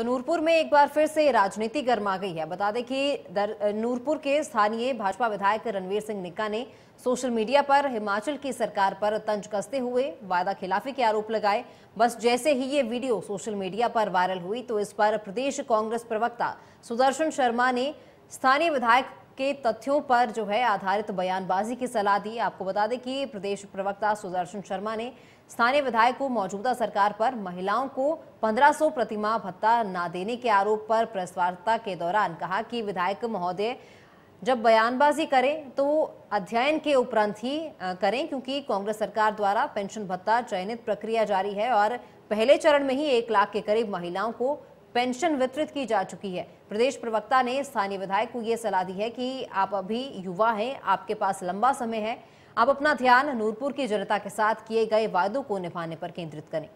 तो नूरपुर में एक बार फिर से राजनीति गर्मा गई है बता दें कि नूरपुर के स्थानीय भाजपा विधायक रणवीर सिंह निक्का ने सोशल मीडिया पर हिमाचल की सरकार पर तंज कसते हुए वादा खिलाफी के आरोप लगाए बस जैसे ही ये वीडियो सोशल मीडिया पर वायरल हुई तो इस पर प्रदेश कांग्रेस प्रवक्ता सुदर्शन शर्मा ने स्थानीय विधायक के तथ्यों पर जो है आधारित बयानबाजी की सलाह दी आपको बता दें कि प्रदेश प्रवक्ता सुदर्शन शर्मा ने स्थानीय विधायक को मौजूदा सरकार पर महिलाओं को 1500 प्रतिमा भत्ता ना देने के आरोप पर प्रेस वार्ता के दौरान कहा कि विधायक महोदय जब बयानबाजी करें तो अध्ययन के उपरांत ही करें क्योंकि कांग्रेस सरकार द्वारा पेंशन भत्ता चयनित प्रक्रिया जारी है और पहले चरण में ही एक लाख के करीब महिलाओं को पेंशन वितरित की जा चुकी है प्रदेश प्रवक्ता ने स्थानीय विधायक को यह सलाह दी है कि आप अभी युवा हैं आपके पास लंबा समय है आप अपना ध्यान नूरपुर की जनता के साथ किए गए वायदों को निभाने पर केंद्रित करें